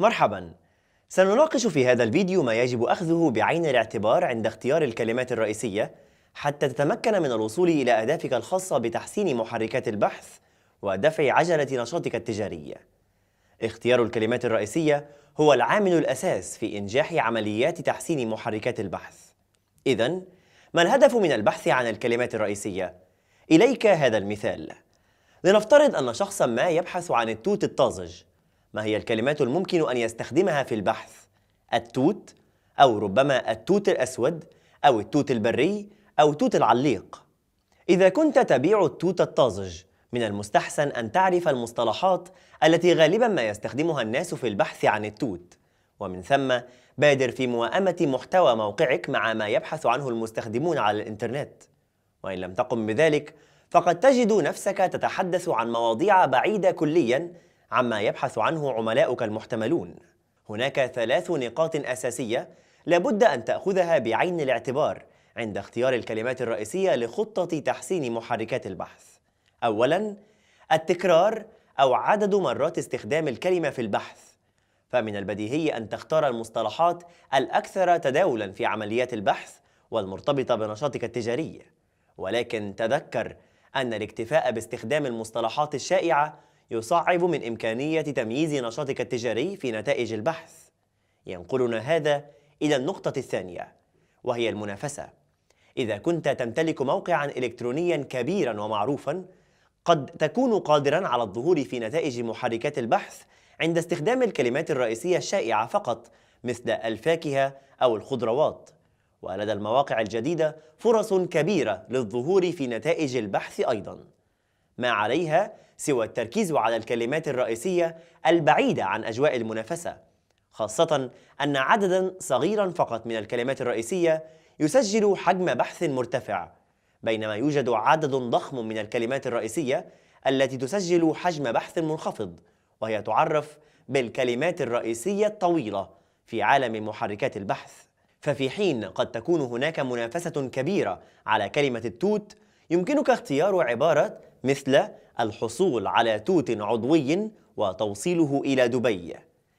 مرحبا سنناقش في هذا الفيديو ما يجب أخذه بعين الاعتبار عند اختيار الكلمات الرئيسية حتى تتمكن من الوصول إلى أهدافك الخاصة بتحسين محركات البحث ودفع عجلة نشاطك التجاري اختيار الكلمات الرئيسية هو العامل الأساس في إنجاح عمليات تحسين محركات البحث إذا ما الهدف من البحث عن الكلمات الرئيسية؟ إليك هذا المثال لنفترض أن شخصا ما يبحث عن التوت الطازج ما هي الكلمات الممكن أن يستخدمها في البحث التوت أو ربما التوت الأسود أو التوت البري أو توت العليق إذا كنت تبيع التوت الطازج من المستحسن أن تعرف المصطلحات التي غالبا ما يستخدمها الناس في البحث عن التوت ومن ثم بادر في مواءمة محتوى موقعك مع ما يبحث عنه المستخدمون على الإنترنت وإن لم تقم بذلك فقد تجد نفسك تتحدث عن مواضيع بعيدة كليا عما يبحث عنه عملاؤك المحتملون هناك ثلاث نقاط أساسية لابد أن تأخذها بعين الاعتبار عند اختيار الكلمات الرئيسية لخطة تحسين محركات البحث أولاً التكرار أو عدد مرات استخدام الكلمة في البحث فمن البديهي أن تختار المصطلحات الأكثر تداولاً في عمليات البحث والمرتبطة بنشاطك التجاري ولكن تذكر أن الاكتفاء باستخدام المصطلحات الشائعة يصعب من إمكانية تمييز نشاطك التجاري في نتائج البحث ينقلنا هذا إلى النقطة الثانية وهي المنافسة إذا كنت تمتلك موقعا إلكترونيا كبيرا ومعروفا قد تكون قادرا على الظهور في نتائج محركات البحث عند استخدام الكلمات الرئيسية الشائعة فقط مثل الفاكهة أو الخضروات ولدى المواقع الجديدة فرص كبيرة للظهور في نتائج البحث أيضاً ما عليها سوى التركيز على الكلمات الرئيسية البعيدة عن أجواء المنافسة خاصة أن عددا صغيرا فقط من الكلمات الرئيسية يسجل حجم بحث مرتفع بينما يوجد عدد ضخم من الكلمات الرئيسية التي تسجل حجم بحث منخفض وهي تعرف بالكلمات الرئيسية الطويلة في عالم محركات البحث ففي حين قد تكون هناك منافسة كبيرة على كلمة التوت يمكنك اختيار عبارة مثل الحصول على توت عضوي وتوصيله إلى دبي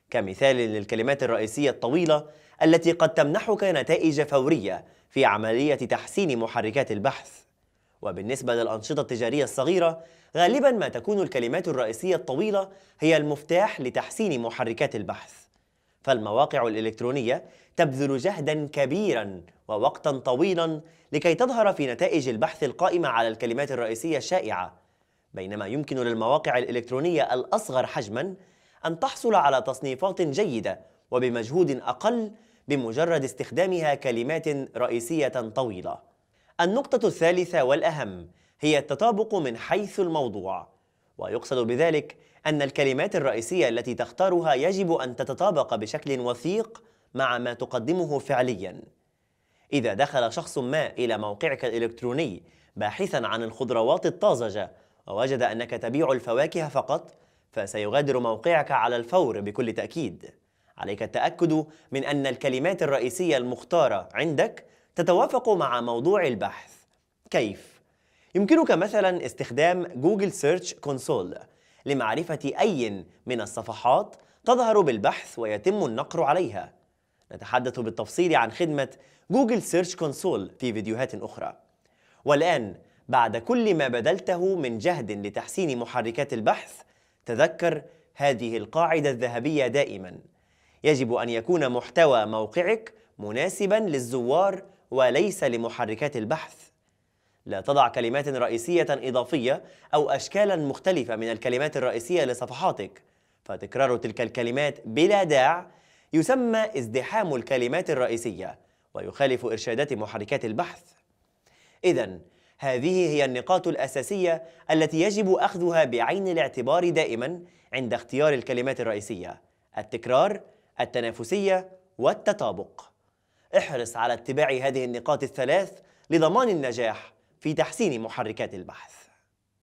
كمثال للكلمات الرئيسية الطويلة التي قد تمنحك نتائج فورية في عملية تحسين محركات البحث وبالنسبة للأنشطة التجارية الصغيرة غالبا ما تكون الكلمات الرئيسية الطويلة هي المفتاح لتحسين محركات البحث فالمواقع الإلكترونية تبذل جهدا كبيرا ووقتا طويلا لكي تظهر في نتائج البحث القائمة على الكلمات الرئيسية الشائعة بينما يمكن للمواقع الإلكترونية الأصغر حجما أن تحصل على تصنيفات جيدة وبمجهود أقل بمجرد استخدامها كلمات رئيسية طويلة النقطة الثالثة والأهم هي التطابق من حيث الموضوع ويقصد بذلك أن الكلمات الرئيسية التي تختارها يجب أن تتطابق بشكل وثيق مع ما تقدمه فعلياً. إذا دخل شخص ما إلى موقعك الإلكتروني باحثاً عن الخضروات الطازجة ووجد أنك تبيع الفواكه فقط، فسيغادر موقعك على الفور بكل تأكيد. عليك التأكد من أن الكلمات الرئيسية المختارة عندك تتوافق مع موضوع البحث. كيف؟ يمكنك مثلا استخدام جوجل سيرش كونسول لمعرفة أي من الصفحات تظهر بالبحث ويتم النقر عليها نتحدث بالتفصيل عن خدمة جوجل سيرش كونسول في فيديوهات أخرى والآن بعد كل ما بذلته من جهد لتحسين محركات البحث تذكر هذه القاعدة الذهبية دائما يجب أن يكون محتوى موقعك مناسبا للزوار وليس لمحركات البحث لا تضع كلمات رئيسية إضافية أو أشكالا مختلفة من الكلمات الرئيسية لصفحاتك فتكرار تلك الكلمات بلا داع يسمى ازدحام الكلمات الرئيسية ويخالف إرشادات محركات البحث إذا هذه هي النقاط الأساسية التي يجب أخذها بعين الاعتبار دائما عند اختيار الكلمات الرئيسية التكرار، التنافسية، والتطابق احرص على اتباع هذه النقاط الثلاث لضمان النجاح في تحسين محركات البحث